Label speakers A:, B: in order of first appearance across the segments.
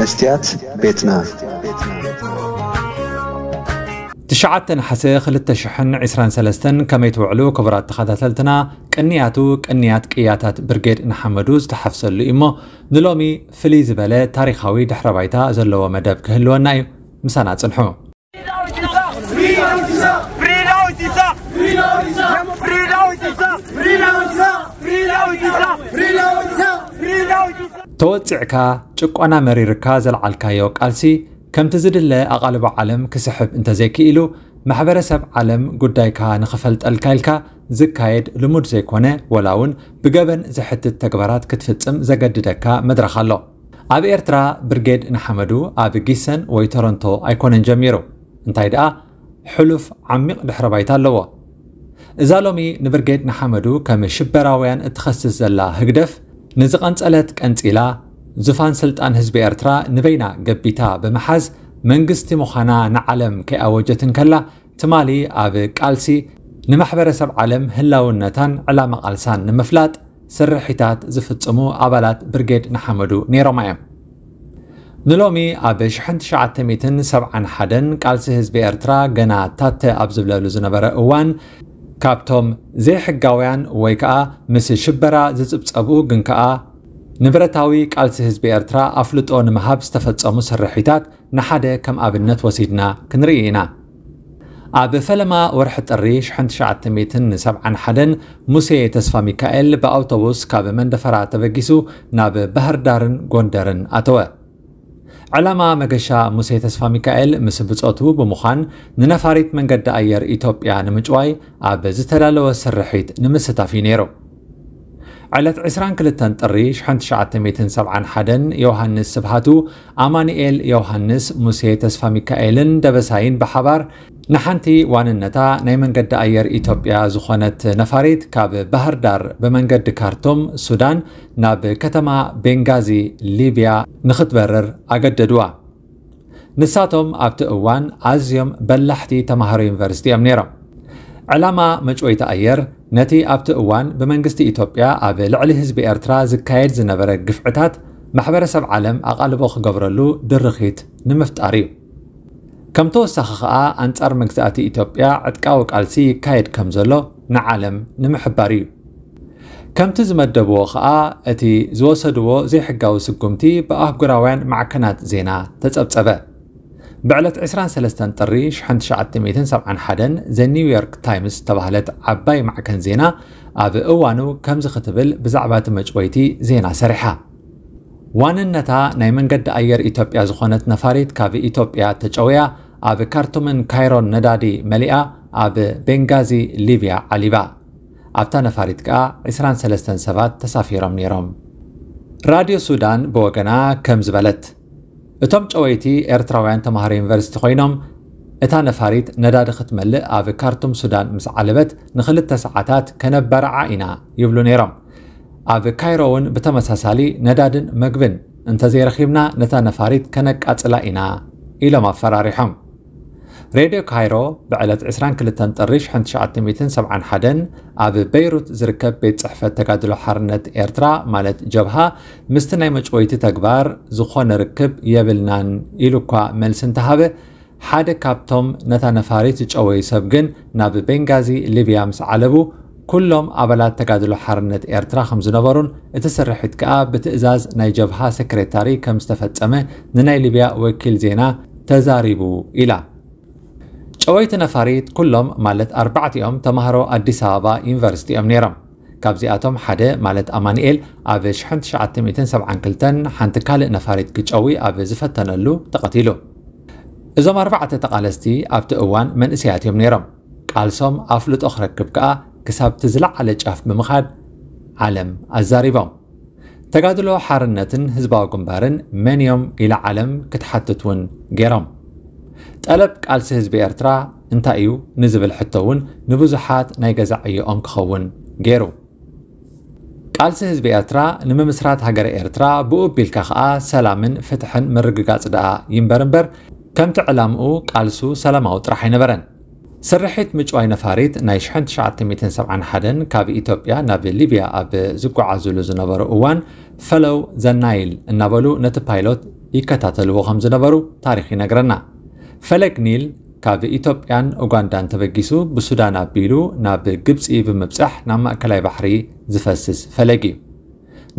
A: መስትያት ቤትና تشعتن حسيخ للتشحن عسران سلستن كما يتوعلو كبرات تخاتلتنا قنياتو قنيات قياتات برجيد نحمدوز تحفسلو إمو نلومي فلي زبالة تاريخاوي دحر بايتا زلو مدب كهلو نايو مسانا تسنحو Free now, it's up! Free now, it's up! Free now, it's up! Free now, it's up! ተወፂዕካ ጭቋና መሪርካ ዘለዓልካዮ ቃልሲ ከምቲ ዝድለ ኣቓልቦ ዓለም ክስሕብ እንተዘይክኢሉ ማሕበረሰብ ዓለም ጉዳይካ ንኽፈልጠልካ ኢልካ ዝካየድ ልሙድ ዘይኮነ ወላ እውን ብገበን ዘሕትት ተግባራት ክትፍፅም ዘገድደካ መድረኽ ኣሎ ኣብ ኤርትራ ብርጌድ ንሓመዱ ኣብ ጊሰን ወይ ቶሮንቶ ኣይኮነን ጀሚሩ እንታይ ደኣ ሕሉፍ ዓሚቕ ድሕረ ባይታ ኣለዎ እዛ ሎሚ ንብርጌድ ንሓመዱ ከም ሽበራውያን እትኸስስ ዘላ ህግደፍ ንዝቐንፀለት ቀንፂላ ዙፋን ስልጣን ህዝቢ ኤርትራ ንበይና ገቢታ ብምሓዝ መንግስቲ ምዃና ንዓለም ከይኣወጀትን ከላ ትማሊ ኣብ ቃልሲ ንማሕበረሰብ ዓለም ህላውነታን ዕላማ ቓልሳን ንምፍላጥ ስርሒታት ዝፍጽሙ ኣባላት ብርጌድ ንሓመዱ ነይሮም እዮም ንሎሚ ኣብ 1971 ቃልሲ ህዝቢ ኤርትራ ገና ታተ ኣብ ዝብለሉ ዝነበረ እዋን ካብቶም ዘይሕጋውያን ወይ ከዓ ምስ ሽበራ ዝፅብፀቡ ግን ከዓ ንብረታዊ ቃልሲ ህዝቢ ኤርትራ ኣፍልጦ ንምሃብ ዝተፈፀሙ ስርሒታት ንሓደ ከም ኣብነት ወሲድና ክንርኢ ኢና ኣብ ፈለማ ወርሒ ጥሪ 1971 ሙሴ ተስፋ ሚካኤል ብኣውቶቡስ ካብ መንደፈራ ተበጊሱ ናብ ባህርዳርን ጎንደርን ኣተወ ዕላማ መገሻ ሙሴ ተስፋ ሚካኤል ምስ ብፆቱ ብምዃን ንነፋሪት መንገዲ ኣየር ኢትዮጵያ ንምጭዋይ ኣብ ዝተዳለወ ስርሒት ንምስታፍ እዩ ነይሩ ዕለት 22 ጥሪ 1971 ዮሃንስ ስብሃቱ ኣማኒኤል ዮሃንስ ሙሴ ተስፋ ሚካኤልን ደበሳይን ብሓባር ንሓንቲ ዋንነታ ናይ መንገዲ ኣየር ኢትዮጵያ ዝኾነት ነፋሪት ካብ ባህር ዳር ብመንገዲ ካርቶም ሱዳን ናብ ከተማ ቤንጋዚ ሊብያ ንኽትበርር ኣገደድዋ ንሳቶም ኣብቲ እዋን ኣዝዮም በላሕቲ ተምሃሮ ዩኒቨርሲቲ እዮም ነይሮም ዕላማ መጭወይቲ ኣየር ነቲ ኣብቲ እዋን ብመንግስቲ ኢትዮጵያ ኣብ ልዕሊ ህዝቢ ኤርትራ ዝካየድ ዝነበረ ግፍዕታት ማሕበረሰብ ዓለም ኣቓልቦ ክገብረሉ ድርኺት ንምፍጣር እዩ كم توسخ خاء ارمك مجزأتي إثيوبيا عتقاو قالسي كايد كم زلو نعلم نمحباريو كم تزمدبو خاء أتي زوسدو زي حقاو سقمتي مع معكنات زينا تتصبصبه بعلت عسران سلستان تري شحنت 23 طري 1971 زي نيويورك تايمز تبهلت عباي مع معكن زينا ابي أوانو كم زختبل بزعبات مجويتي زينا سريحة وان النتا نايمن قد أير إثيوبيا زخونت نفاريت كافي إثيوبيا تجويا ኣብ ካርቱምን ካይሮን ነዳዲ መሊኣ ኣብ ቤንጋዚ ሊብያ ዓሊባ ኣብታ ነፋሪት ከዓ 23 ሰባት ተሳፊሮም ነይሮም ራድዮ ሱዳን ብወገና ከም ዝበለት እቶም ጨወይቲ ኤርትራውያን ተምሃሮ ዩኒቨርሲቲ ኮይኖም እታ ነፋሪት ነዳዲ ክትመልእ ኣብ ካርቱም ሱዳን ምስ ዓለበት ንክልተ ሰዓታት ከነበርዓ ኢና ይብሉ ነይሮም ኣብ ካይሮ እውን ብተመሳሳሊ ነዳድን መግብን እንተዘይረኺብና ነታ ነፋሪት ከነቃፅላ ኢና ኢሎም ኣፈራሪሖም ሬድዮ ካይሮ ብዕለት 22 ጥሪሽ 1971 ኣብ በይሩት ዝርከብ ቤት ፅሕፈት ተጋድሎ ሓርነት ኤርትራ ማለት ጀብሃ ምስቲ ናይ መጭወይቲ ተግባር ዝኾነ ርክብ የብልናን ኢሉ እኳ መልሲ እንተሃበ ሓደ ካብቶም ነታ ነፋሪት ዝጨወዩ ሰብ ግን ናብ ቤንጋዚ ሊብያ ምስ ዓለቡ ኩሎም ኣባላት ተጋድሎ ሓርነት ኤርትራ ከም ዝነበሩን እቲ ስርሒት ከዓ ብትእዛዝ ናይ ጀብሃ ሰክሬታሪ ከም ዝተፈፀመ ንናይ ሊብያ ወኪል ዜና ተዛሪቡ ኢላ ጨወይቲ ነፋሪት ኩሎም ማለት ኣርባዕቲኦም ተምሃሮ ኣዲስ ኣበባ ዩኒቨርሲቲ እዮም ነይሮም ካብዚኣቶም ሓደ ማለት ኣማኒኤል ኣብ 1972 ሓንቲ ካልእ ነፋሪት ግጨዊ ኣብ ዝፈተነሉ ተቐቲሉ እዞም ኣርባዕተ ተቓለስቲ ኣብቲ እዋን መንእሰያት እዮም ነይሮም ቃልሶም ኣፍልጦ ክረክብ ከኣ ክሳብቲ ዝለዓለ ጫፍ ብምኻድ ዓለም ኣዛሪቦም ተጋድሎ ሓርነትን ህዝባዊ ግንባርን መን እዮም ኢላ ዓለም ክትሓትት እውን ገይሮም ጠለብ ቃልሲ ህዝቢ ኤርትራ እንታይ እዩ ንዝብል ሕቶ እውን ንብዙሓት ናይ ገዛእ ዕዮኦም ክኸውን ገይሩ ቃልሲ ህዝቢ ኤርትራ ንምምስራት ሃገረ ኤርትራ ብኡ ኣቢልካ ከዓ ሰላምን ፍትሕን ምርግጋፅ ደኣ ይንበር እምበር ከምቲ ዕላምኡ ቃልሱ ሰላማዊ ጥራሕ ኣይነበረን ስርሒት ምጭዋይ ነፋሪት ናይ 1971 ካብ ኢትዮጵያ ናብ ሊብያ ኣብ ዝጓዓዝሉ ዝነበሩ እዋን ፈለው ዘናይል እናበሉ ነቲ ፓይሎት ይከታተልዎ ከም ዝነበሩ ታሪክ ይነግረና ፈለግ ኒል ካብ ኢትዮጵያን ኡጋንዳን ተበጊሱ ብሱዳን ኣቢሉ ናብ ግብፂ ብምብፃሕ ናብ ማእከላይ ባሕሪ ዝፈስስ ፈለግ እዩ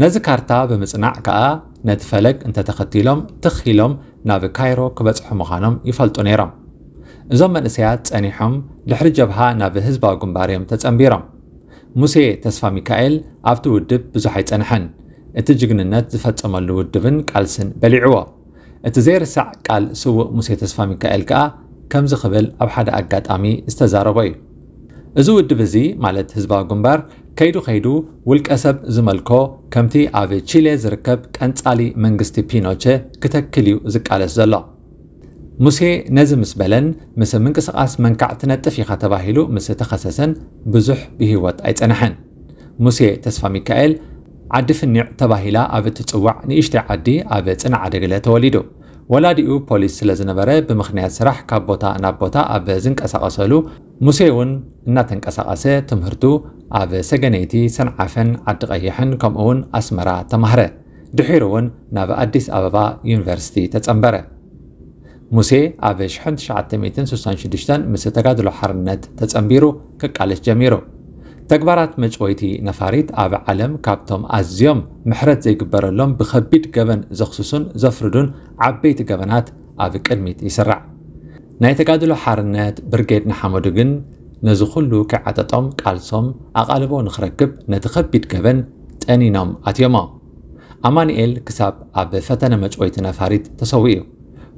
A: ነዚ ካርታ ብምፅናዕ ከዓ ነቲ ፈለግ እንተተኸቲሎም ትኺሎም ናብ ካይሮ ክበጽሑ ምዃኖም ይፈልጡ ነይሮም እዞም መንእሰያት ፀኒሖም ድሕሪ ጀብሃ ናብ ህዝባዊ ግንባር እዮም ተፀንቢሮም ሙሴ ተስፋ ሚካኤል ኣብቲ ውድብ ብዙሕ ኣይፀንሐን እቲ ጅግንነት ዝፈጸመሉ ውድብን ቃልስን በሊዕዎ እቲ ዘይርሳዕ ቃል ስውእ ሙሴ ተስፋ ሚካኤል ከዓ ከምዚ ክብል ኣብ ሓደ ኣጋጣሚ ዝተዛረቦ እዩ እዚ ውድብ እዚ ማለት ህዝባዊ ግንባር ከይዱ ከይዱ ውልቀ ሰብ ዝመልኮ ከምቲ ኣብ ቺሌ ዝርከብ ቀንጻሊ መንግስቲ ፒኖቸ ክተክል እዩ ዝቃለስ ዘሎ ሙሴ ነዚ ምስ በለን ምስ ምንቅስቓስ መንካዕ ትነጥፍ ኢኻ ተባሂሉ ምስ ተኸሰሰን ብዙሕ ብሂወት ኣይጸንሐን ሙሴ ተስፋ ሚካኤል ዓዲ ፍኒዕ ተባሂላ ኣብ እትፅዋዕ ንእሽተይ ዓዲ ኣብ ፅንዓ ደገለ ተወሊዱ ወላዲኡ ፖሊስ ስለ ዝነበረ ብምኽንያት ስራሕ ካብ ቦታ ናብ ቦታ ኣብ ዝንቀሳቐሰሉ ሙሴ እውን እናተንቀሳቐሰ ትምህርቱ ኣብ ሰገነይቲ ሰንዓፈን ዓዲ ቀይሕን ውን ኣስመራ ተማህረ ድሒሩ እውን ናብ ኣዲስ ኣበባ ዩኒቨርሲቲ ተፀንበረ ሙሴ ኣብ 1966 ምስ ተጋድሎ ሓርነት ተፀንቢሩ ክቃልስ ጀሚሩ ተግባራት መጭወይቲ ነፋሪት ኣብ ዓለም ካብቶም ኣዝዮም ምሕረት ዘይግበረሎም ብከቢድ ገበን ዘኽስሱን ዘፍርዱን ዓበይቲ ገበናት ኣብ ቅድሚት ይስራዕ ናይ ተጋድሎ ሓርነት ብርጌድ ንሓመዱ ግን ነዚ ኩሉ ክዓጠጦም ቃልሶም ኣቓልቦ ንኽረክብ ነቲ ከቢድ ገበን ጠኒኖም ኣትዮሞ ኣማኒኤል ክሳብ ኣብ ፈተነ መጭወይቲ ነፋሪት ተሰዊኡ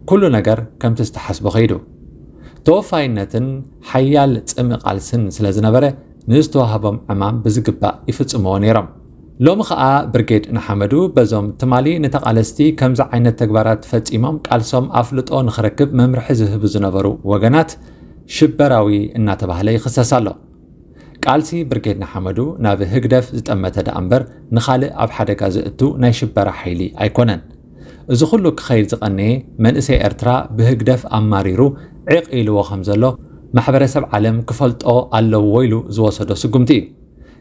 A: ኩሉ ነገር ከምቲ ዝተሓስቦ ኸይዱ ተወፋይነትን ሓያል ፅምኢ ቃልስን ስለ ዝነበረ ንዝተዋህቦም ዕማም ብዝግባእ ይፍፅምዎ ነይሮም ሎሚ ከዓ ብርጌድ ንሓመዱ በዞም ትማሊ ንተቓለስቲ ከምዚ ዓይነት ተግባራት ፈፂሞም ቃልሶም ኣፍልጦ ንኽረክብ መምርሒ ዝህቡ ዝነበሩ ወገናት ሽበራዊ እናተባህለ ይኽሰስ ኣሎ ቃልሲ ብርጌድ ንሓመዱ ናብ ህግደፍ ዝጠመተ ደኣ እምበር ንኻልእ ኣብ ሓደጋ ዝእቱ ናይ ሽበራ ሓይሊ ኣይኮነን እዚ ኩሉ ክኸይድ ዝቐነየ መንእሰይ ኤርትራ ብህግደፍ ኣማሪሩ ዕቕ ኢልዎ ከም ዘሎ ማሕበረሰብ ዓለም ክፈልጦ ኣለዎ ኢሉ ዝወሰዶ ስጉምቲ እዩ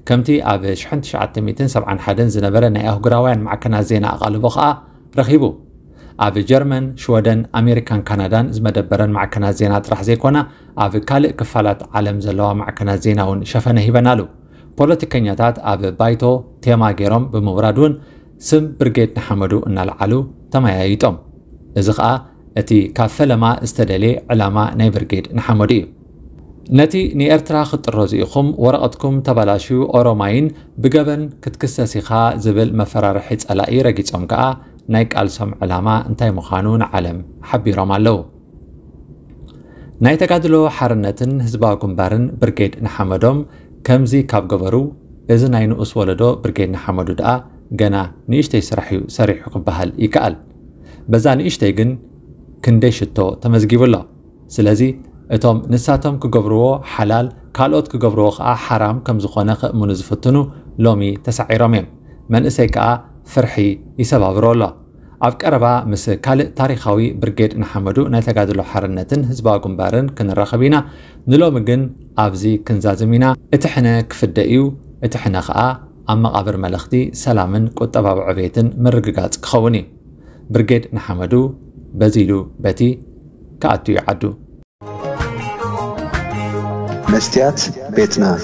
A: ከምቲ ኣብ 971 ዝነበረ ናይ ኣህጉራውያን ማዕከናት ዜና ኣቓልቦ ከዓ ረኺቡ ኣብ ጀርመን ሽወደን ኣሜሪካን ካናዳን ዝመደበረን ማዕከናት ዜና ጥራሕ ዘይኮና ኣብ ካልእ ክፋላት ዓለም ዘለዋ ማዕከናት ዜና እውን ሸፈነ ሂበናሉ ፖለቲከኛታት ኣብ ባይቶ ቴማ ገይሮም ብምውራድ እውን ስም ብርጌድ ንሓመዱ እናልዓሉ ተመያይጦም እዚ ከዓ እቲ ካብ ፈለማ ዝተደለየ ዕላማ ናይ ብርጌድ ንሓመዱ እዩ ነቲ ንኤርትራ ክጥረዙ ኢኹም ወረቐትኩም ተበላሽዩ ኦሮማይን ብገበን ክትክሰስ ኢኻ ዝብል መፈራርሒ ጸላኢ ረጊጾም ከኣ ናይ ቃልሶም ዕላማ እንታይ ምዃኑ ንዓለም ሓቢሮም ኣለዉ ናይ ተጋድሎ ሓርነትን ህዝባዊ ግንባርን ብርጌድ ንሓመዶም ከምዚ ካብ ገበሩ እዚ ናይ ንኡስ ወለዶ ብርጌድ ንሓመዱ ድኣ ገና ንእሽተይ ስራሕ እዩ ሰሪሑ ክበሃል ይከኣል በዛ ንእሽተይ ግን ክንደይ ሽቶ ኣሎ ስለዚ እቶም ንሳቶም ክገብርዎ ሓላል ካልኦት ክገብርዎ ከዓ ሓራም ከም ዝኾነ ክእምኑ ዝፍትኑ ሎሚ ተሳዒሮም እዮም መንእሰይ ከዓ ፍርሒ ይሰባብሮ ኣሎ ኣብ ቀረባ ምስ ካልእ ታሪኻዊ ብርጌድ ንሓመዱ ናይ ተጋድሎ ሓርነትን ህዝባዊ ግንባርን ክንራኸብ ኢና ንሎሚ ግን ኣብዚ ክንዛዝም ኢና እቲ ሕነ ክፍደ እዩ እቲ ሕነ ከዓ ኣብ መቓብር መልእኽቲ ሰላምን ቁጠባዊ ዕብየትን ምርግጋፅ ክኸውን እዩ ብርጌድ ንሓመዱ በዚ ኢሉ በቲ ከኣትዩ ይዓዱ መስቲያት ቤት ናት።